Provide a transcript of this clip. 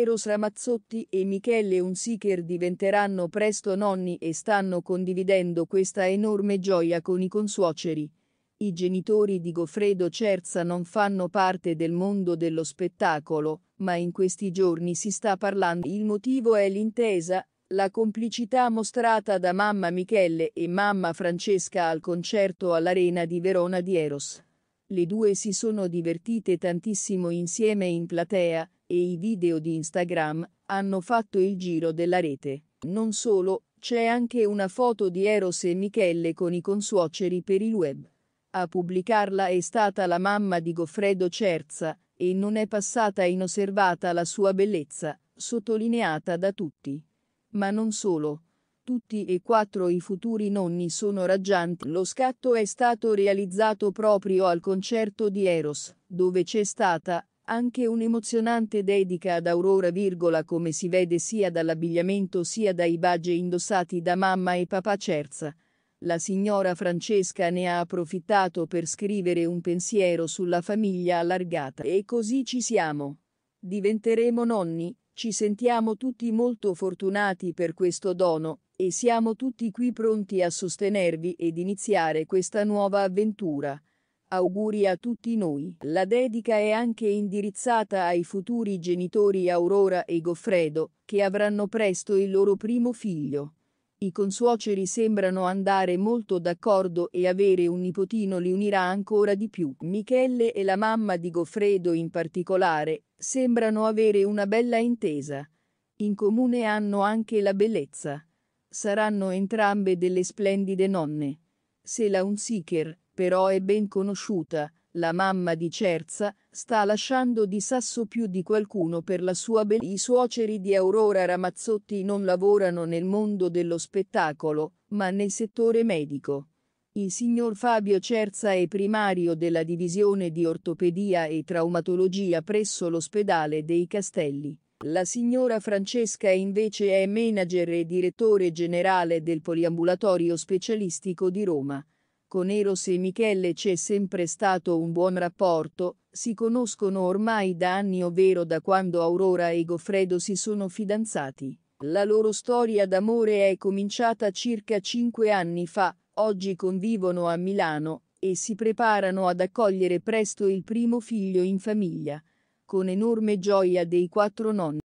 Eros Ramazzotti e Michele Unsicher diventeranno presto nonni e stanno condividendo questa enorme gioia con i consuoceri. I genitori di Goffredo Cerza non fanno parte del mondo dello spettacolo, ma in questi giorni si sta parlando. Il motivo è l'intesa, la complicità mostrata da mamma Michele e mamma Francesca al concerto all'Arena di Verona di Eros. Le due si sono divertite tantissimo insieme in platea, e i video di Instagram hanno fatto il giro della rete. Non solo, c'è anche una foto di Eros e Michele con i consuoceri per il web. A pubblicarla è stata la mamma di Goffredo Cerza, e non è passata inosservata la sua bellezza, sottolineata da tutti. Ma non solo. Tutti e quattro i futuri nonni sono raggianti. Lo scatto è stato realizzato proprio al concerto di Eros, dove c'è stata, anche un'emozionante dedica ad Aurora virgola come si vede sia dall'abbigliamento sia dai baggi indossati da mamma e papà Cerza. La signora Francesca ne ha approfittato per scrivere un pensiero sulla famiglia allargata e così ci siamo. Diventeremo nonni, ci sentiamo tutti molto fortunati per questo dono e siamo tutti qui pronti a sostenervi ed iniziare questa nuova avventura. Auguri a tutti noi. La dedica è anche indirizzata ai futuri genitori Aurora e Goffredo, che avranno presto il loro primo figlio. I consuoceri sembrano andare molto d'accordo e avere un nipotino li unirà ancora di più. Michele e la mamma di Goffredo in particolare sembrano avere una bella intesa. In comune hanno anche la bellezza. Saranno entrambe delle splendide nonne. Se la Unsicker però è ben conosciuta, la mamma di Cerza, sta lasciando di sasso più di qualcuno per la sua bellezza. I suoceri di Aurora Ramazzotti non lavorano nel mondo dello spettacolo, ma nel settore medico. Il signor Fabio Cerza è primario della divisione di ortopedia e traumatologia presso l'ospedale dei Castelli. La signora Francesca invece è manager e direttore generale del poliambulatorio specialistico di Roma. Con Eros e Michele c'è sempre stato un buon rapporto, si conoscono ormai da anni ovvero da quando Aurora e Goffredo si sono fidanzati. La loro storia d'amore è cominciata circa cinque anni fa, oggi convivono a Milano, e si preparano ad accogliere presto il primo figlio in famiglia. Con enorme gioia dei quattro nonni.